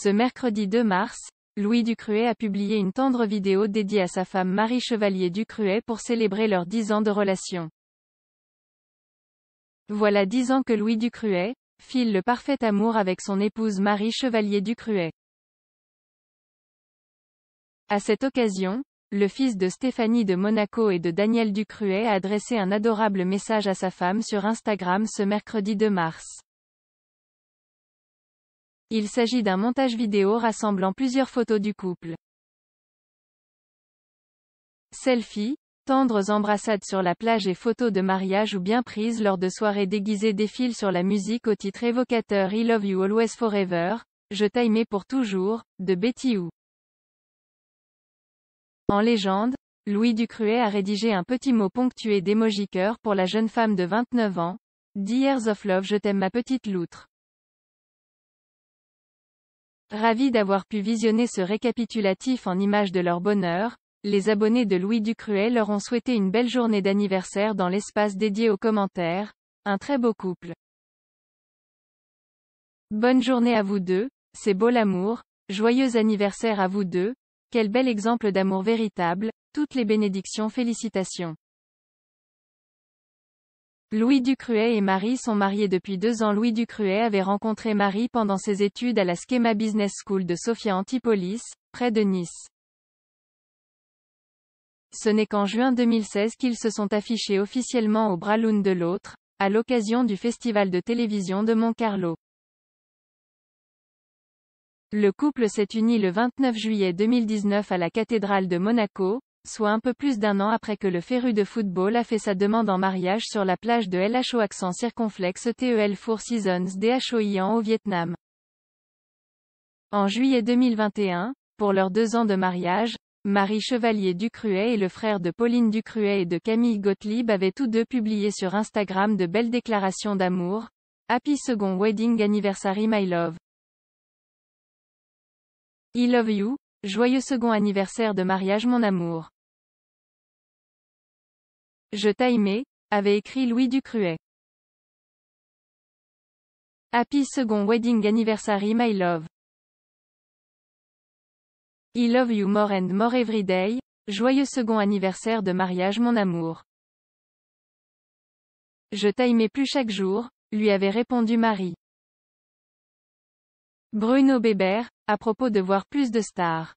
Ce mercredi 2 mars, Louis Ducruet a publié une tendre vidéo dédiée à sa femme Marie Chevalier Ducruet pour célébrer leurs 10 ans de relation. Voilà 10 ans que Louis Ducruet, file le parfait amour avec son épouse Marie Chevalier Ducruet. À cette occasion, le fils de Stéphanie de Monaco et de Daniel Ducruet a adressé un adorable message à sa femme sur Instagram ce mercredi 2 mars. Il s'agit d'un montage vidéo rassemblant plusieurs photos du couple. Selfie, tendres embrassades sur la plage et photos de mariage ou bien prises lors de soirées déguisées défilent sur la musique au titre évocateur I Love You Always Forever, Je t'aimais pour toujours, de Betty Who. En légende, Louis Ducruet a rédigé un petit mot ponctué d'émoji pour la jeune femme de 29 ans. Dears of Love Je t'aime ma petite loutre. Ravis d'avoir pu visionner ce récapitulatif en image de leur bonheur, les abonnés de Louis Ducruet leur ont souhaité une belle journée d'anniversaire dans l'espace dédié aux commentaires, un très beau couple. Bonne journée à vous deux, c'est beau l'amour, joyeux anniversaire à vous deux, quel bel exemple d'amour véritable, toutes les bénédictions félicitations. Louis Ducruet et Marie sont mariés depuis deux ans. Louis Ducruet avait rencontré Marie pendant ses études à la Schema Business School de Sofia Antipolis, près de Nice. Ce n'est qu'en juin 2016 qu'ils se sont affichés officiellement au bras l'une de l'autre, à l'occasion du festival de télévision de monte Le couple s'est uni le 29 juillet 2019 à la cathédrale de Monaco, soit un peu plus d'un an après que le féru de football a fait sa demande en mariage sur la plage de LHO accent circonflexe TEL Four Seasons en au Vietnam. En juillet 2021, pour leurs deux ans de mariage, Marie Chevalier Ducruet et le frère de Pauline Ducruet et de Camille Gottlieb avaient tous deux publié sur Instagram de belles déclarations d'amour. Happy second wedding anniversary my love. I love you, Joyeux second anniversaire de mariage mon amour. Je t'aimais, avait écrit Louis Ducruet. Happy second wedding anniversary my love. I love you more and more every day. Joyeux second anniversaire de mariage mon amour. Je t'aimais plus chaque jour, lui avait répondu Marie. Bruno Bébert, à propos de voir plus de stars.